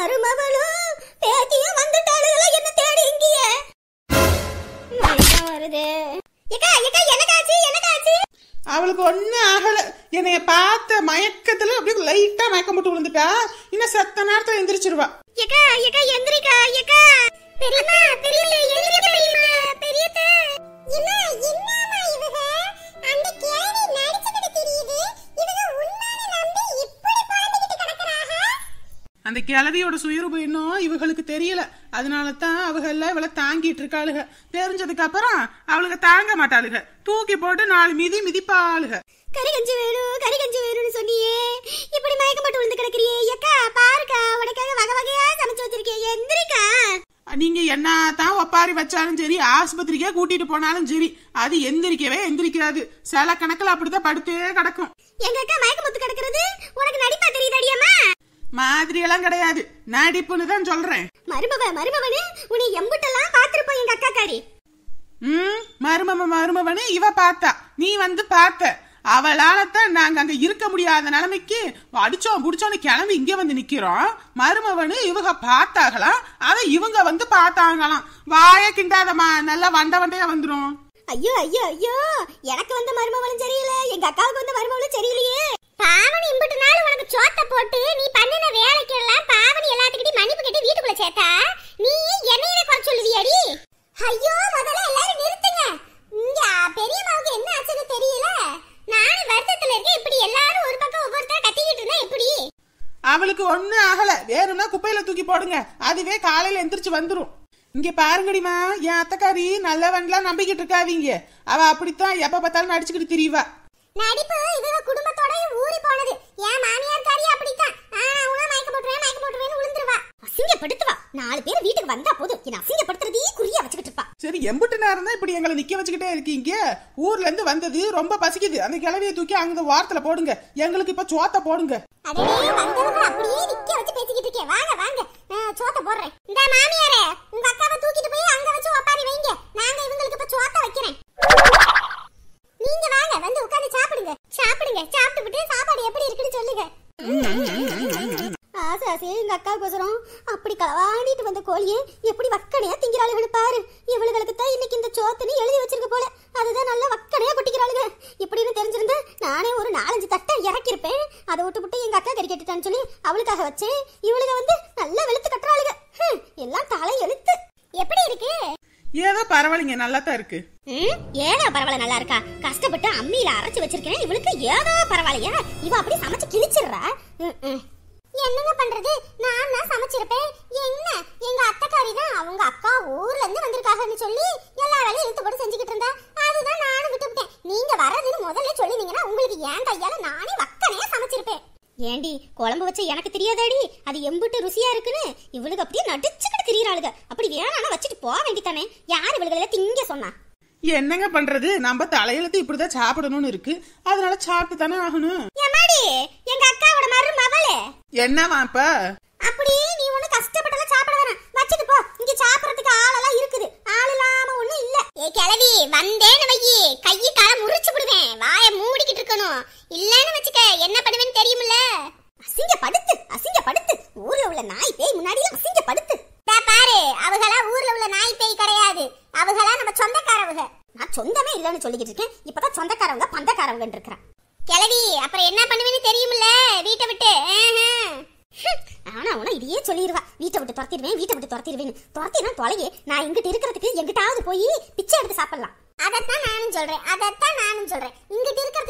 மருமகளும் பேத்தியும் வந்துட்டாளுகள என்ன தேடி இங்கயே வருதே ஏக்கா ஏக்கா எனக்காச்சு எனக்காச்சு அவளுக்கு ஒன்றும் ஆகல என்னைய பார்த்த மயக்கத்துல அப்படியே லைட்டா மயக்கம் போட்டு விழுந்துட்டா இன்னும் சத்த நேரத்துல எந்திரிச்சிருவா ஏக்கா ஏக்கா எந்திரிக்கா ஏக்கா பெரியம்மா பெரியம்மா எந்திரிக்க பெரியம்மா பெரியத்த என்ன என்ன கிளவியோட சுயரூபம் இன்னும் இவங்களுக்கு தெரியல அதனால தான் அவகள இவளை தாங்கிட்டு இருக்காளுக தெரிஞ்சதுக்கு அப்புறம் அவளுக்கு தாங்க மாட்டாளுக தூக்கி போட்டு நாலு மிதி மிதிப்பாளுக கரிகஞ்சி கஞ்சி வேணும் கறி கஞ்சி வேணும்னு சொன்னியே இப்படி மயக்கம் போட்டு விழுந்து கிடக்குறியே ஏக்கா பாருக்கா உனக்காக வகை வகையா சமைச்சு வச்சிருக்கேன் எந்திரிக்கா நீங்க என்ன தான் ஒப்பாரி வச்சாலும் சரி ஆஸ்பத்திரிக்கே கூட்டிட்டு போனாலும் சரி அது எந்திரிக்கவே எந்திரிக்காது சில கணக்குல அப்படிதான் படுத்தே கிடக்கும் எங்க அக்கா மயக்கம் முத்து கிடக்குறது உனக்கு நடிப்பா தெரியுது அடியாமா மாதிரி எல்லாம் கிடையாது நடிப்புன்னு தான் சொல்றேன் மருமவ மருமவனே உன்னை எம்புட்டெல்லாம் பாத்திருப்பா எங்க அக்கா காரி ம் மருமம மருமவனே இவ பார்த்தா நீ வந்து பார்த்த தான் நாங்க அங்க இருக்க முடியாத நிலைமைக்கு அடிச்சோம் புடிச்சோன்னு கிளம்பி இங்க வந்து நிக்கிறோம் மருமவனு இவங்க பார்த்தாங்களாம் அவ இவங்க வந்து பார்த்தாங்களாம் வாய கிண்டாதமா நல்லா வண்ட வண்டையா வந்துரும் ஐயோ ஐயோ ஐயோ எனக்கு வந்த மருமவளும் சரியில்லை எங்க அக்காவுக்கு வந்த மருமவளும் சரியில்லையே பாவனி இம்பட்டு நாள் உனக்கு சோத்த போட்டு நீ பண்ணின வேலைக்கு எல்லாம் பாவனி எல்லாத்துக்கிட்டையும் மன்னிப்பு கேட்டு வீட்டுக்குள்ள சேர்த்தா நீ என்னையவே குறை சொல்லுவியாடி ஐயோ முதல்ல எல்லாரும் நிறுத்துங்க இங்க பெரியம்மாவுக்கு என்ன ஆச்சுன்னு தெரியல நானும் வருத்தத்துல இருக்க இப்படி எல்லாரும் ஒரு பக்கம் ஒவ்வொருத்தர் கத்திக்கிட்டு இருந்தா எப்படி அவளுக்கு ஒன்னும் ஆகல வேணும்னா குப்பையில தூக்கி போடுங்க அதுவே காலையில எந்திரிச்சு வந்துரும் இங்க பாருங்கடிமா என் அத்தக்காரி நல்லவன்லாம் நம்பிக்கிட்டு இருக்காதீங்க அவ அப்படித்தான் எப்ப பார்த்தாலும் நடிச்சுக்கிட்டு திரிவா நடிப்பு இவங்க குடும்பத்தோட ஊறி போனது என் மாமியார் காரி அப்படித்தான் அவனா மயக்க போட்டுருவேன் மயக்க போட்டுருவேன்னு விழுந்துருவா அசிங்கப்படுத்துவா நாலு பேர் வீட்டுக்கு வந்தா போதும் என்ன அசிங்கப்படுத்துறதே குறியா வச்சுக்கிட்டு இருப்பா சரி எம்பிட்டு நேரம் தான் இப்படி எங்களை நிக்க வச்சுக்கிட்டே இருக்கீங்க ஊர்ல இருந்து வந்தது ரொம்ப பசிக்குது அந்த கிளவியை தூக்கி அங்க வாரத்துல போடுங்க எங்களுக்கு இப்ப சோத்த போடுங்க அப்படியே வந்தவங்க அப்படியே நிக்க வச்சு பேசிக்கிட்டு இருக்கேன் வாங்க வைக்கலாம்னு சொல்லி அவளுக்காக வச்சேன் இவளுக்கு வந்து நல்லா வெளுத்து கட்டுறாளுங்க எல்லாம் தலை எழுத்து எப்படி இருக்கு ஏதோ பரவாயில்லைங்க நல்லா தான் இருக்கு ஏதோ பரவாயில்ல நல்லா இருக்கா கஷ்டப்பட்டு அம்மியில அரைச்சு வச்சிருக்கேன் இவளுக்கு ஏதோ பரவாயில்லையா இவ அப்படி சமைச்சு கிழிச்சிடுறா குழம்பு வச்சு எனக்கு தெரியாதாடி அது எம்பிட்டு ருசியா இருக்குன்னு இவளுக்கு அப்படியே நடிச்சுக்கிட்டு திரியறாளுங்க அப்படி வேணானா வச்சுட்டு போக வேண்டித்தானே யார் இவளுகளை திங்க சொன்னா என்னங்க பண்றது நம்ம தலையெழுத்து இப்படிதான் சாப்பிடணும்னு இருக்கு அதனால சாப்பிட்டு தானே ஆகணும் ஏமாடி எங்க அக்காவோட மறு மவளே என்னவா இப்ப அப்படி நீ ஒண்ணு கஷ்டப்பட்டலாம் சாப்பிட வேணாம் வச்சுட்டு போ இங்க சாப்பிடறதுக்கு ஆளெல்லாம் இருக்குது ஆள் இல்லாம ஒண்ணும் இல்ல ஏ கிளவி வந்தேன்னு வையி கையை காலை முறிச்சு விடுவேன் வாயை மூடிக்கிட்டு இருக்கணும் இல்லன்னு வச்சுக்க என்ன பண்ணுவேன்னு தெரியுமில்ல அசிங்கப்படுத்து அசிங்கப்படுத்து ஊர்ல உள்ள நாய் பேய் முன்னாடி அசிங்கப்படுத்து பாரு அவங்களா ஊர்ல உள்ள நாய் பேய் கிடையாது அவங்களா நம்ம சொந்தக்காரவங்க நான் சொந்தமே இல்லைன்னு சொல்லிக்கிட்டு இருக்கேன் இப்பதான் சொந்தக்காரவங்க பந்தக்காரவங்க இருக்கிறான் கிளவி அப்புறம் என்ன பண்ணுவேன்னு தெரியும்ல வீட்டை விட்டு ஆனா அவனா இதையே சொல்லிடுவா வீட்டை விட்டு துரத்திடுவேன் வீட்டை விட்டு துரத்திடுவேன் துரத்தினா தொலையே நான் எங்கிட்ட இருக்கிறதுக்கு எங்கிட்டாவது போய் பிச்சை எடுத்து சாப்பிடலாம் அதைத்தான் நானும் சொல்றேன் அதைத்தான் நானும் சொல்றேன் இங்கிட்ட இருக்கிறது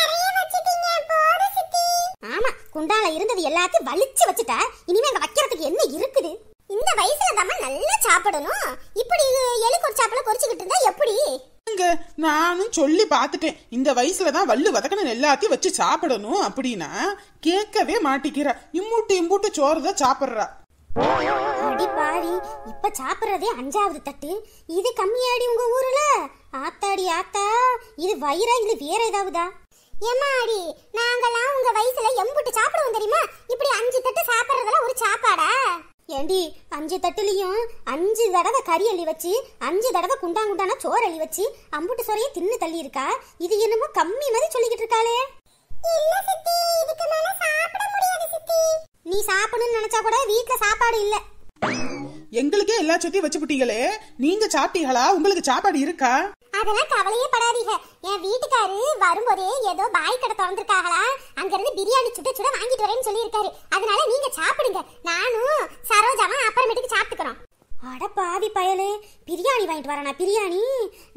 ஆமா குண்டால இருந்தது எல்லாத்தையும் வலிச்சு வச்சுட்டா இனிமே அங்க வைக்கிறதுக்கு என்ன இருக்குது இந்த வயசுல தாம நல்லா சாப்பிடணும் இப்படி எலி சாப்பிட குறிச்சுக்கிட்டு இருந்தா எப்படி நானும் சொல்லி பாத்துட்டேன் இந்த வயசுல தான் வல்லு வதக்கணும் எல்லாத்தையும் வச்சு சாப்பிடணும் அப்படின்னா கேட்கவே மாட்டிக்கிறா இம்முட்டு இம்புட்டு சோறுதான் சாப்பிடுறா அடிப்பாடி இப்ப சாப்பிடுறதே அஞ்சாவது தட்டு இது கம்மியாடி உங்க ஊர்ல ஆத்தாடி ஆத்தா இது வயிறா இது வேற ஏதாவதா ஏமாடி நாங்கெல்லாம் உங்க வயசுல எம்புட்டு சாப்பிடுவோம் தெரியுமா இப்படி அஞ்சு தட்டு சாப்பிடுறதுல ஒரு சாப்பாடா ஏண்டி அஞ்சு தட்டுலயும் அஞ்சு தடவை கறி அள்ளி வச்சு அஞ்சு தடவை குண்டா குண்டான சோறு அள்ளி வச்சு அம்புட்டு சோறைய தின்னு தள்ளி இருக்கா இது என்னமோ கம்மி மாதிரி சொல்லிக்கிட்டு இருக்காளே நீ சாப்பிடணும்னு நினைச்சா கூட வீட்டுல சாப்பாடு இல்ல எங்களுக்கே எல்லா சொத்தையும் வச்சு விட்டீங்களே நீங்க சாப்பிட்டீங்களா உங்களுக்கு சாப்பாடு இருக்கா அதெல்லாம் கவலையே படாதீங்க என் வீட்டுக்காரு வரும்போதே ஏதோ பாய் கடை திறந்திருக்காங்களா அங்க இருந்து பிரியாணி சுட சுட வாங்கிட்டு வரேன்னு சொல்லியிருக்காரு அதனால நீங்க சாப்பிடுங்க நானும் சரோஜாவும் அப்புறமேட்டுக்கு சாப்பிட்டுக்கிறோம் அட பாவி பயலே பிரியாணி வாங்கிட்டு வரானா பிரியாணி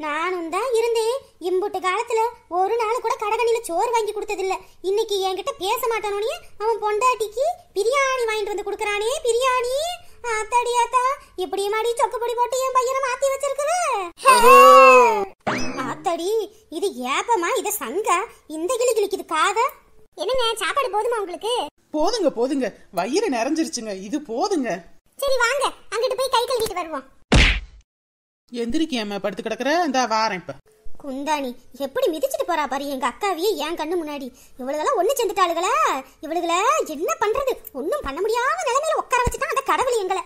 நானும் தான் இருந்தேன் இம்புட்டு காலத்துல ஒரு நாள் கூட கடகணியில சோறு வாங்கி கொடுத்ததில்ல இன்னைக்கு என்கிட்ட பேச மாட்டானோனே அவன் பொண்டாட்டிக்கு பிரியாணி வாங்கிட்டு வந்து கொடுக்குறானே பிரியாணி ஆத்தாடியாத்தா இப்படி மாடி சொக்கப்பொடி போட்டு என் பையனை மாத்தி வச்சிருக்கிற ஆத்தாடி இது ஏப்பமா இது சங்க இந்த கிளி கிளிக்குது காத என்னங்க சாப்பாடு போதுமா உங்களுக்கு போதுங்க போதுங்க வயிறு நிறைஞ்சிருச்சுங்க இது போதுங்க சரி வாங்க அங்கிட்டு போய் கை கழுவிட்டு வருவோம் எந்திரிக்கியாம படுத்து கிடக்குற இந்த வாரேன் இப்ப குந்தாணி எப்படி மிதிச்சிட்டு போறா பாரு எங்க அக்காவையே என் கண்ணு முன்னாடி இவளுகெல்லாம் ஒண்ணு சேர்ந்துட்டாளுகள இவளுகள என்ன பண்றது ஒன்றும் பண்ண முடியாத நிலைமையில உட்கார வச்சுட்டான் அந்த கடவுள் எங்களை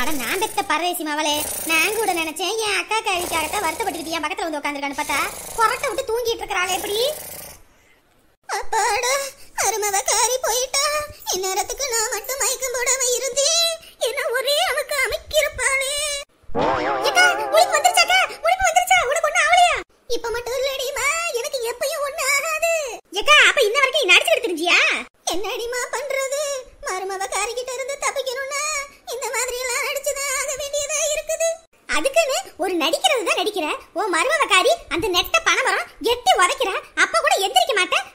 அட நான் பெத்த பரதேசி மவளே நான் கூட நினைச்சேன் என் அக்கா கேள்விக்காகத்தான் வருத்தப்பட்டுக்கிட்டு என் பக்கத்துல வந்து உட்காந்துருக்கான்னு பார்த்தா புரட்ட விட்டு தூங்கிட்டு இருக்கிறாங்க எப்படி அப்பாடா அருமவ காரி போயிட்டா இந்நேரத்துக்கு நான் மட்டும் மயக்கம் போடாம இருந்தேன் அந்த நெட்ட பணமரம் எட்டி உதைக்கிறேன் அப்ப கூட எந்திரிக்க மாட்டேன்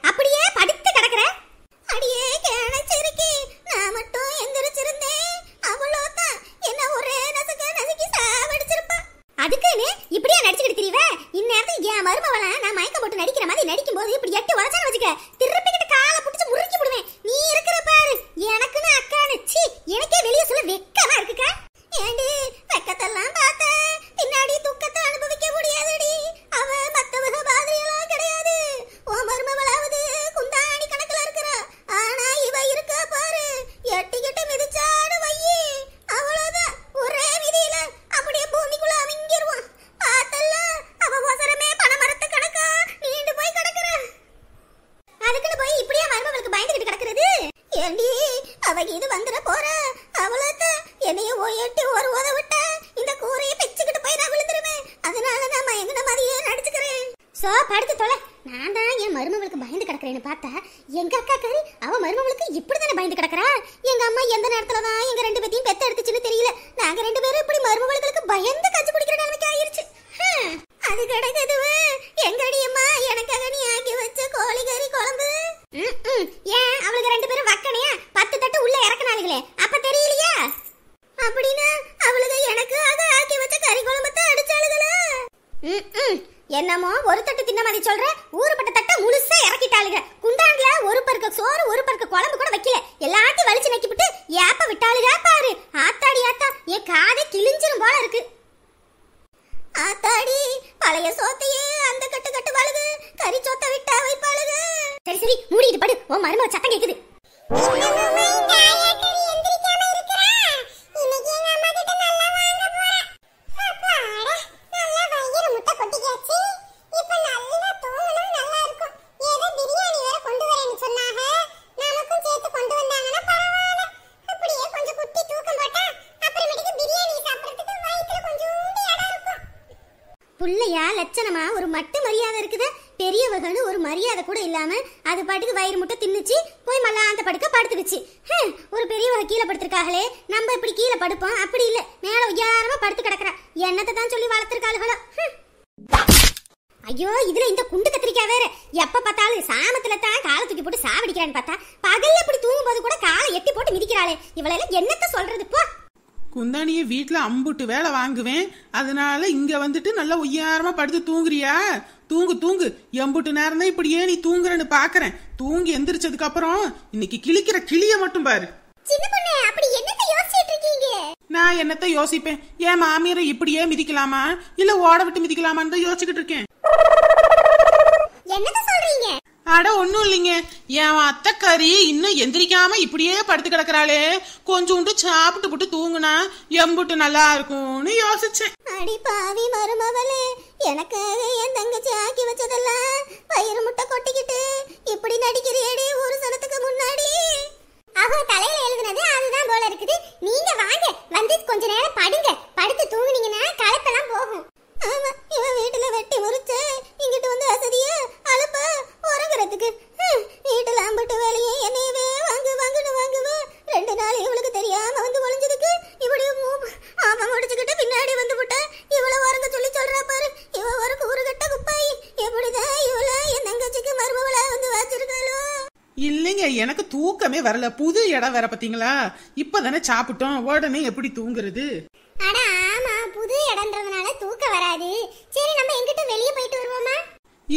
பார்த்தா எங்க அக்கா கறி அவ மருமகளுக்கு இப்படி தானே பயந்து கிடக்குறா எங்க அம்மா எந்த நேரத்துல தான் என்னமோ ஒரு தட்டு தின்ன மாதிரி சொல்ற ஊறுபட்ட தட்டை முழுசா இறக்கிட்டாளுங்க குண்டான்ல ஒரு பருக்க சோறு ஒரு பருக்க குழம்பு கூட வைக்கல எல்லாத்தையும் வலிச்சு நக்கிவிட்டு ஏப்ப விட்டாளுக பாரு ஆத்தாடி ஆத்தா என் காதை கிழிஞ்சிரும் போல இருக்கு ஆத்தாடி பழைய சோத்தையே அந்த கட்டு கட்டு வாழுது கறி சோத்தை விட்டா வைப்பாளுங்க சரி சரி மூடிட்டு படு உன் மருமக சத்தம் கேக்குது மரியாதை இருக்குது பெரியவர்கள் ஒரு மரியாதை கூட இல்லாம அது பாட்டுக்கு வயிறு முட்டை தின்னுச்சு போய் அந்த படுக்க படுத்துக்குச்சு ஒரு பெரியவங்க கீழே படுத்திருக்காங்களே நம்ம இப்படி கீழே படுப்போம் அப்படி இல்ல மேல உயாரமா படுத்து கிடக்குற என்னத்தை தான் சொல்லி வளர்த்திருக்காளுகளோ ஐயோ இதுல இந்த குண்டு கத்திரிக்காய் வேற எப்ப பார்த்தாலும் சாமத்துல தான் காலை தூக்கி போட்டு சாவடிக்கிறான்னு பார்த்தா பகல்ல இப்படி தூங்கும் போது கூட காலை எட்டி போட்டு மிதிக்கிறாளே இவளெல்லாம் என்னத்த சொல்றது போ குந்தானிய வீட்டுல அம்புட்டு வேலை வாங்குவேன் அதனால இங்க வந்துட்டு நல்லா உயாரமா படுத்து தூங்குறியா தூங்கு தூங்கு எம்புட்டு நேரம் தான் இப்படியே நீ தூங்குறன்னு பாக்குறேன் தூங்கி எந்திரிச்சதுக்கு அப்புறம் இன்னைக்கு கிழிக்கிற கிளிய மட்டும் பாரு நான் என்னத்த யோசிப்பேன் ஏன் மாமியாரை இப்படியே மிதிக்கலாமா இல்ல ஓட விட்டு மிதிக்கலாமான்னு தான் இருக்கேன் இருக்கேன் அட ஒண்ணும் இல்லைங்க என் கறி இன்னும் எந்திரிக்காம இப்படியே படுத்து கிடக்குறாளே கொஞ்சோண்டு சாப்பிட்டு போட்டு தூங்குனா எம்புட்டு நல்லா இருக்கும்னு யோசிச்சேன் அடி பாவி மருமவளே எனக்காக என் தங்கச்சி ஆக்கி வச்சதெல்லாம் பயிர் முட்டை கொட்டிக்கிட்டு இப்படி நடிக்கிறியடி ஒரு சனத்துக்கு முன்னாடி அவ தலையில எழுதுனது அதுதான் போல இருக்கு இல்லைங்க எனக்கு தூக்கமே வரல புது இடம் வேற பாத்தீங்களா இப்பதானே சாப்பிட்டோம் உடனே எப்படி தூங்குறது அட ஆமா புது இடம்ன்றதுனால தூக்கம் வராது சரி நம்ம எங்கிட்ட வெளியே போயிட்டு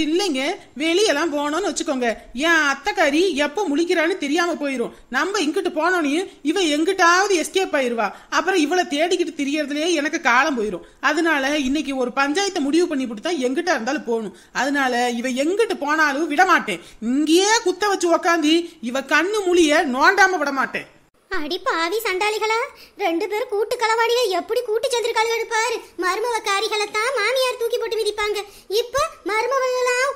இல்லைங்க வெளியெல்லாம் போனோம்னு வச்சுக்கோங்க என் அத்தக்காரி எப்போ முழிக்கிறான்னு தெரியாம போயிடும் நம்ம இங்கிட்டு போனோனையும் இவ எங்கிட்டாவது எஸ்கேப் ஆயிருவா அப்புறம் இவளை தேடிக்கிட்டு தெரியறதுலயே எனக்கு காலம் போயிடும் அதனால இன்னைக்கு ஒரு பஞ்சாயத்தை முடிவு பண்ணி தான் எங்கிட்ட இருந்தாலும் போகணும் அதனால இவ எங்கிட்டு போனாலும் விடமாட்டேன் இங்கேயே குத்த வச்சு உக்காந்து இவ கண்ணு முழிய நோண்டாம விடமாட்டேன் அடி பாவி சண்டாளிகளா ரெண்டு பேரும் கூட்டு களவாடிக எப்படி கூட்டு சேர்ந்திருக்காளுக பாரு மருமவ காரிகளை தான் மாமியார் தூக்கி போட்டு மிதிப்பாங்க இப்ப மருமவங்களாம்